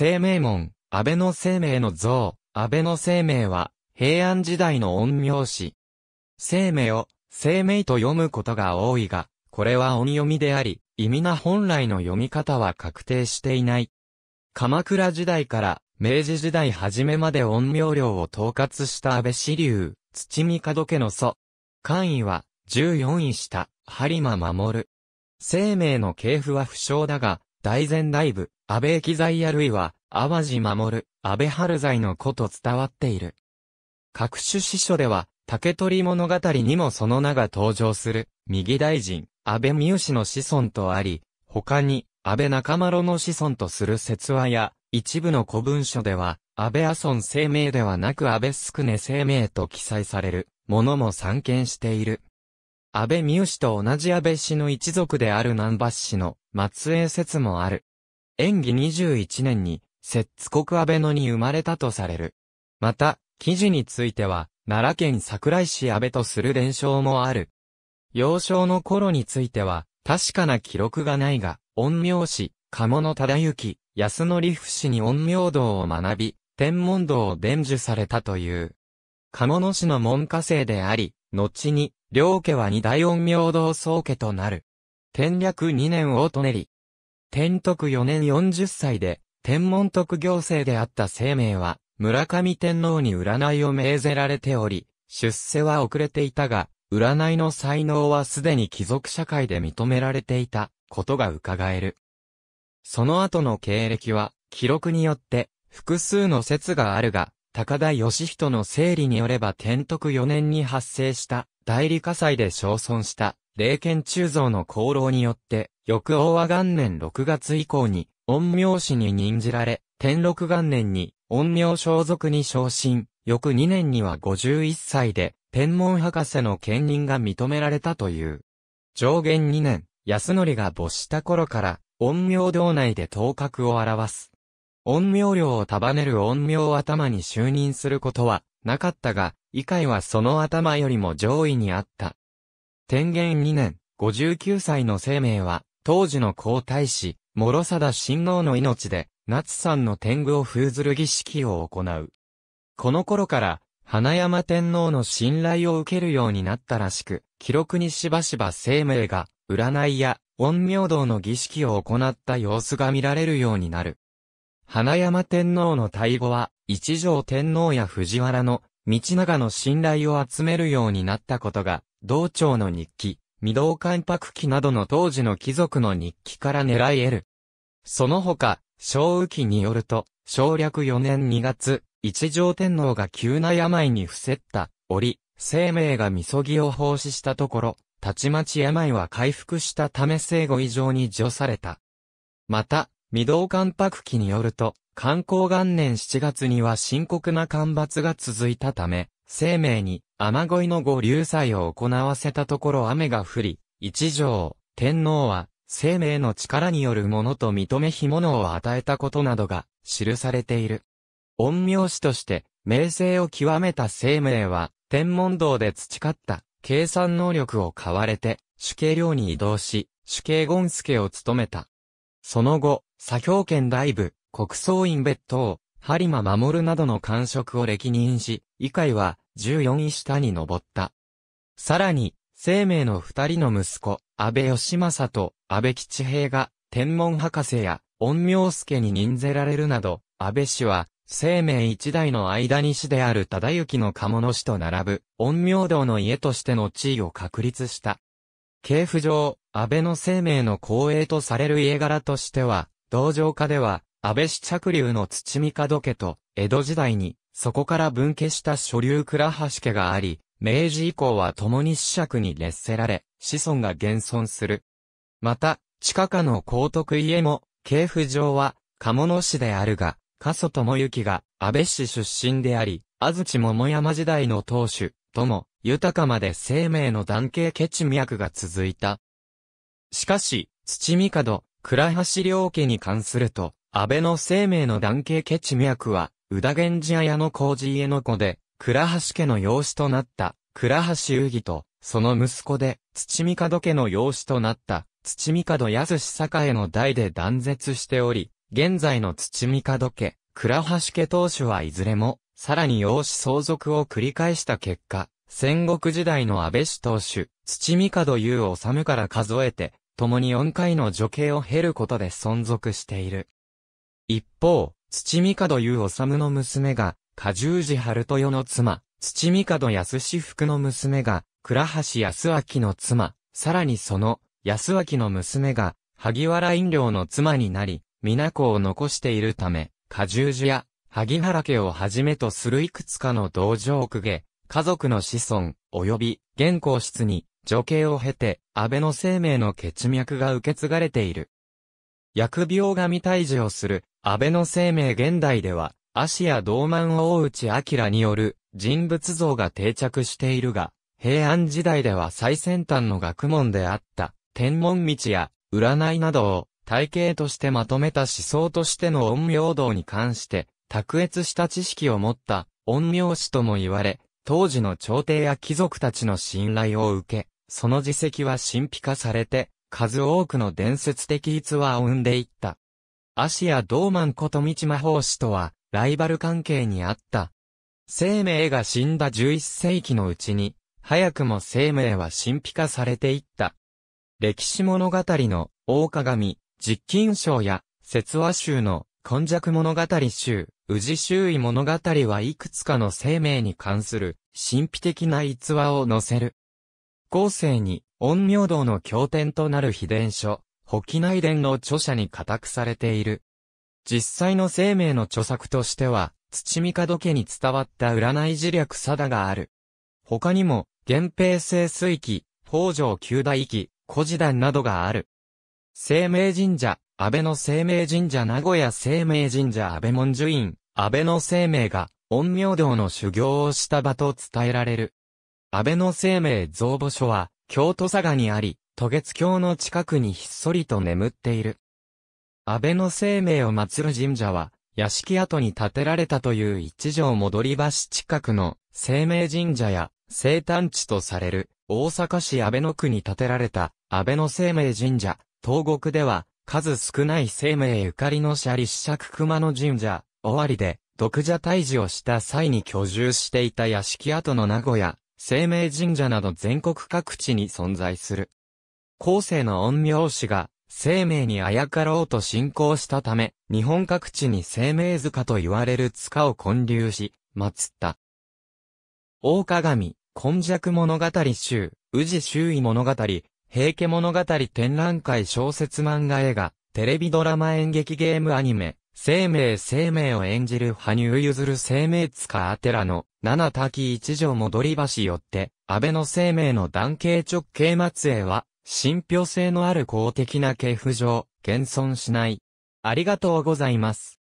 生命門、安倍の生命の像、安倍の生命は、平安時代の陰陽師。生命を、生命と読むことが多いが、これは音読みであり、意味な本来の読み方は確定していない。鎌倉時代から、明治時代初めまで陰陽量を統括した安倍支流、土見門家の祖。官位は、14位下、播磨守。生命の系譜は不詳だが、大前大部、安倍駅在や類は、淡路守、安倍春材の子と伝わっている。各種詩書では、竹取物語にもその名が登場する、右大臣、安倍三好の子孫とあり、他に、安倍中丸の子孫とする説話や、一部の古文書では、安倍阿孫生命ではなく安倍宿根生命と記載される、ものも散見している。安倍三好と同じ安倍氏の一族である南橋氏の末裔説もある。演技21年に、摂津国安倍野に生まれたとされる。また、記事については、奈良県桜井市安倍とする伝承もある。幼少の頃については、確かな記録がないが、恩苗氏、鴨野忠行・安則夫氏に恩苗道を学び、天文道を伝授されたという。鴨野氏の門下生であり、後に、両家は二大恩明堂宗家となる。天略二年をとねり。天徳四年四十歳で、天文徳行政であった生命は、村上天皇に占いを命ぜられており、出世は遅れていたが、占いの才能はすでに貴族社会で認められていたことが伺える。その後の経歴は、記録によって複数の説があるが、高田義人の整理によれば天徳四年に発生した代理火災で焼損した霊剣鋳造の功労によって、翌王和元年6月以降に、陰陽師に任じられ、天禄元年に陰陽装束に昇進、翌2年には51歳で、天文博士の兼任が認められたという。上限2年、安則が没した頃から、陰陽道内で頭角を表す。陰陽量を束ねる陰陽頭に就任することはなかったが、以下はその頭よりも上位にあった。天元2年、59歳の生命は、当時の皇太子、諸貞親王の命で、夏さんの天狗を封ずる儀式を行う。この頃から、花山天皇の信頼を受けるようになったらしく、記録にしばしば生命が、占いや、陰陽道の儀式を行った様子が見られるようになる。花山天皇の大後は、一条天皇や藤原の道長の信頼を集めるようになったことが、道長の日記、未堂関白記などの当時の貴族の日記から狙い得る。その他、昭雨記によると、省略4年2月、一条天皇が急な病に伏せった、折、生命がみそぎを奉仕したところ、たちまち病は回復したため生後以上に除された。また、未堂関白記によると、観光元年7月には深刻な干ばつが続いたため、生命に雨乞いの五流祭を行わせたところ雨が降り、一条、天皇は、生命の力によるものと認め干物を与えたことなどが記されている。陰陽師として、名声を極めた生命は、天文堂で培った計算能力を買われて、主計領に移動し、主計権助を務めた。その後、左京県大部、国葬院別当、播磨守などの官職を歴任し、以下は14位下に上った。さらに、生命の二人の息子、安倍義政と安倍吉平が天文博士や恩苗助に任ぜられるなど、安倍氏は生命一代の間に氏である忠行の鴨の氏と並ぶ恩苗道の家としての地位を確立した。系譜上、安倍の生命の光栄とされる家柄としては、道場家では、安倍市着流の土見門家と、江戸時代に、そこから分家した所流倉橋家があり、明治以降は共に子爵に列せられ、子孫が現存する。また、近下の高徳家も、系譜上は、鴨野市であるが、加祖智之が安倍氏出身であり、安土桃山時代の当主、とも、豊かまで生命の男系血脈が続いた。しかし、土見門、倉橋良家に関すると、安倍の生命の男系チ脈は、宇田源氏綾の工事家の子で、倉橋家の養子となった、倉橋宇儀と、その息子で、土見門家の養子となった、土見門安栄の代で断絶しており、現在の土見門家、倉橋家当主はいずれも、さらに養子相続を繰り返した結果、戦国時代の安倍氏当主、土見門優治から数えて、共に4回の女系を経ることで存続している。一方、土帝優治の娘が、下重寺春豊の妻、土門安志福の娘が、倉橋安明の妻、さらにその、安明の娘が、萩原飲料の妻になり、皆子を残しているため、下重寺や、萩原家をはじめとするいくつかの道場くげ、家族の子孫、及び、現行室に、女系を経て、安倍の生命の血脈が受け継がれている。薬病神退治をする、安倍の生命現代では、芦屋道満大内明による人物像が定着しているが、平安時代では最先端の学問であった天文道や占いなどを体系としてまとめた思想としての陰陽道に関して卓越した知識を持った陰陽師とも言われ、当時の朝廷や貴族たちの信頼を受け、その実績は神秘化されて、数多くの伝説的逸話を生んでいった。芦屋道満こと道魔法師とは、ライバル関係にあった。生命が死んだ11世紀のうちに、早くも生命は神秘化されていった。歴史物語の、大鏡、実金章や、説話集の、根弱物語集、宇治周囲物語はいくつかの生命に関する、神秘的な逸話を載せる。後世に、陰陽道の経典となる秘伝書、保機内伝の著者に固くされている。実際の生命の著作としては、土門家に伝わった占い事略定がある。他にも、源平清水記、北条九大記、古事談などがある。生命神社、安倍の生命神社名古屋生命神社安倍文殊院、安倍の生命が、陰陽道の修行をした場と伝えられる。安倍の生命造墓所は、京都佐賀にあり、渡月橋の近くにひっそりと眠っている。安倍の生命を祀る神社は、屋敷跡に建てられたという一条戻り橋近くの生命神社や生誕地とされる大阪市安倍の区に建てられた安倍の生命神社、東国では数少ない生命ゆかりのシャリシシャク熊の神社、尾張で独者退治をした際に居住していた屋敷跡の名古屋、生命神社など全国各地に存在する。後世の陰陽師が、生命にあやかろうと信仰したため、日本各地に生命塚と言われる塚を建立し、祀った。大鏡、根弱物語集、宇治周囲物語、平家物語展覧会小説漫画映画、テレビドラマ演劇ゲームアニメ、生命生命を演じる羽生結弦生命塚アテラの、七滝一条戻り橋よって、安倍の生命の男系直系末裔は、信憑性のある公的な系譜上、現存しない。ありがとうございます。